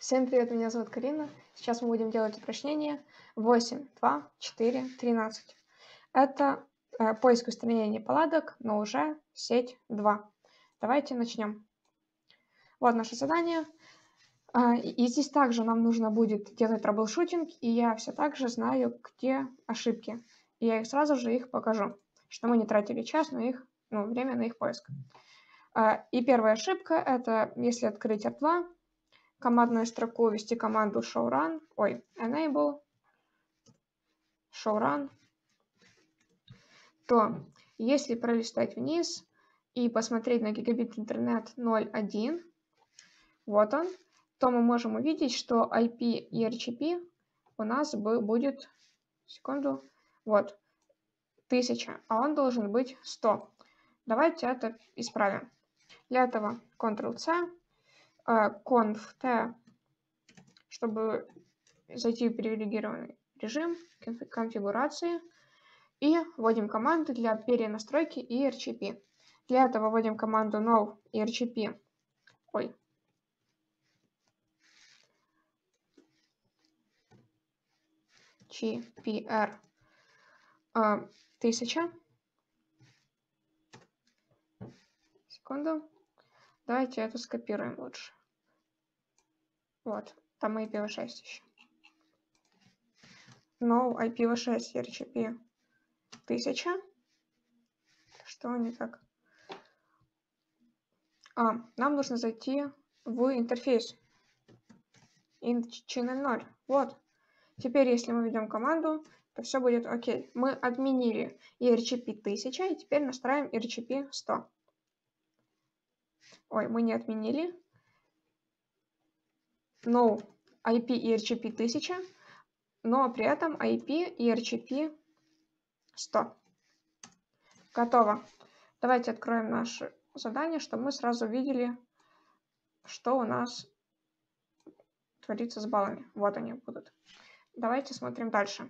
Всем привет, меня зовут Карина. Сейчас мы будем делать упражнение 8, 2, 4, 13. Это э, поиск устранения паладок, но уже сеть 2. Давайте начнем. Вот наше задание. Э, и здесь также нам нужно будет делать траблшутинг, и я все так же знаю, где ошибки. И я их сразу же их покажу, что мы не тратили час на их, ну, время на их поиск. Э, и первая ошибка — это если открыть R2, командную строку ввести команду showrun, ой, enable, showrun, то если пролистать вниз и посмотреть на гигабит интернет 0.1, вот он, то мы можем увидеть, что IP и RGP у нас будет, секунду, вот, 1000, а он должен быть 100. Давайте это исправим. Для этого Ctrl-C, conf-t, э, чтобы зайти в привилегированный режим конфигурации и вводим команду для перенастройки и Для этого вводим команду no и RCP. Ой. GPR 1000. Э, Секунду. Давайте это скопируем лучше. Вот, там IPv6 еще. No IPv6 RCP 1000. Что не так? А, нам нужно зайти в интерфейс int channel 0. Вот. Теперь, если мы ведем команду, то все будет окей. Мы отменили RCP 1000, и теперь настраиваем RCP 100. Ой, мы не отменили no ну, IP и rcp 1000, но при этом IP и rcp 100. Готово. Давайте откроем наше задание, чтобы мы сразу видели, что у нас творится с баллами. Вот они будут. Давайте смотрим дальше.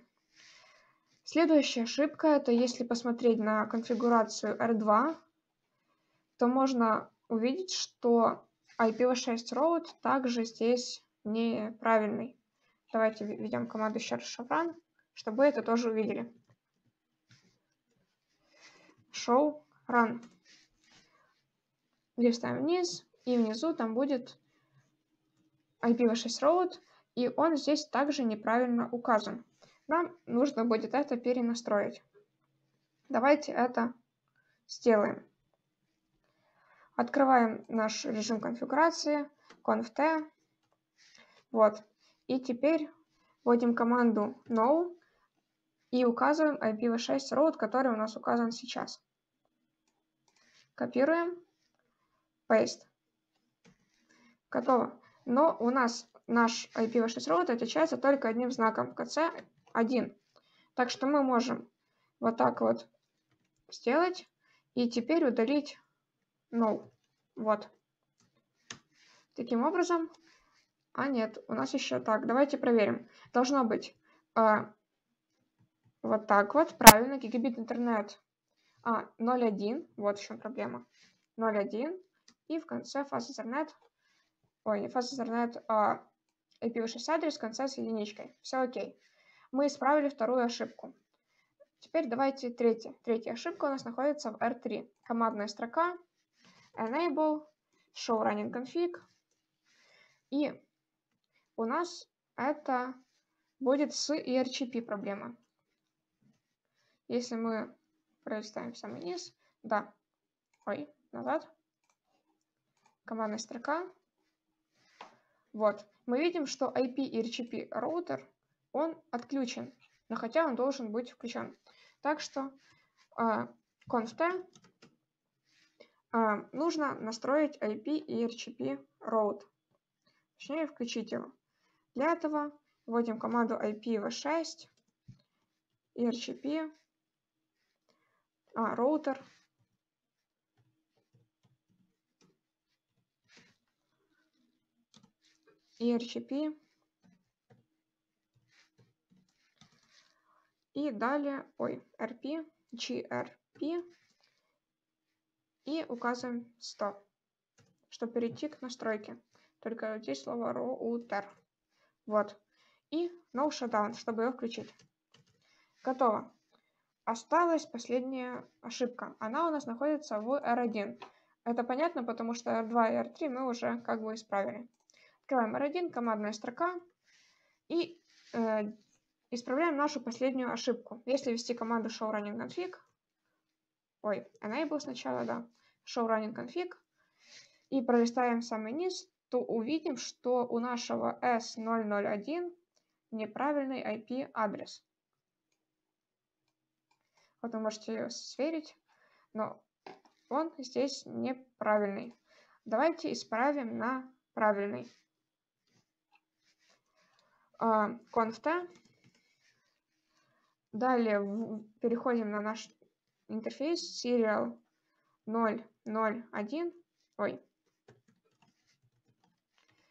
Следующая ошибка – это если посмотреть на конфигурацию R2, то можно увидеть, что IPv6 роут также здесь неправильный. Давайте введем команду еще раз шафран, чтобы это тоже увидели. Show run. Листаем вниз, и внизу там будет IPv6 роут и он здесь также неправильно указан. Нам нужно будет это перенастроить. Давайте это сделаем. Открываем наш режим конфигурации, conft. Вот. И теперь вводим команду no и указываем IPv6 route который у нас указан сейчас. Копируем. Paste. Готово. Но у нас наш IPv6 route отличается только одним знаком KC1. Так что мы можем вот так вот сделать и теперь удалить null. Вот. Таким образом... А нет, у нас еще так. Давайте проверим. Должно быть э, вот так вот. Правильно, гигабит интернет. А, 0.1. Вот в чем проблема. 0.1. И в конце фаз интернет. Ой, не фаз интернет, а IPv6 адрес в конце с единичкой. Все окей. Мы исправили вторую ошибку. Теперь давайте третья. Третья ошибка у нас находится в R3. Командная строка enable, show running config. И у нас это будет с ERCP проблема. Если мы пролистаем в самый низ, да, ой, назад, командная строка, вот, мы видим, что IP ERCP роутер, он отключен, но хотя он должен быть включен. Так что э, а, conf а, нужно настроить IP и RCP route. Точнее, включить его. Для этого вводим команду IPv6 и rcp а, роутер. И RGP. И далее, ой, RP, GRP и указываем 100, чтобы перейти к настройке. Только здесь слово router. Вот. И no shutdown, чтобы ее включить. Готово. Осталась последняя ошибка. Она у нас находится в R1. Это понятно, потому что R2 и R3 мы уже как бы исправили. Открываем R1, командная строка. И э, исправляем нашу последнюю ошибку. Если ввести команду show running config, ой, enable сначала, да, show running config и пролистаем самый низ, то увидим, что у нашего S001 неправильный IP-адрес. Вот вы можете сверить, но он здесь неправильный. Давайте исправим на правильный. А, конфта. Далее переходим на наш интерфейс serial 0 0, 1, ой,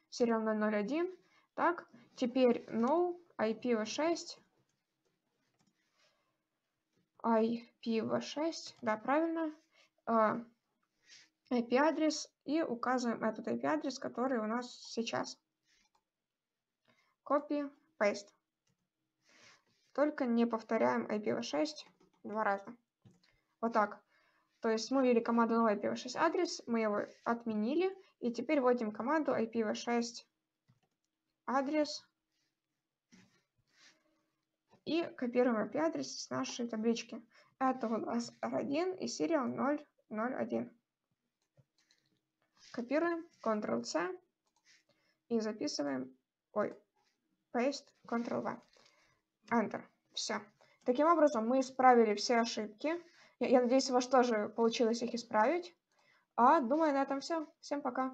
сериал на 0, 1. Так, теперь no, IPv6, IPv6, да, правильно, IP-адрес а, и указываем этот IP-адрес, который у нас сейчас. Copy, paste. Только не повторяем IPv6 два раза. Вот так. То есть мы ввели команду новый IPv6 адрес, мы его отменили, и теперь вводим команду IPv6 адрес и копируем IP-адрес с нашей таблички. Это у нас R1 и serial 001. Копируем, Ctrl-C и записываем, ой, paste, Ctrl-V. Enter. Все. Таким образом, мы исправили все ошибки, я, я надеюсь, у вас тоже получилось их исправить. А, думаю, на этом все. Всем пока.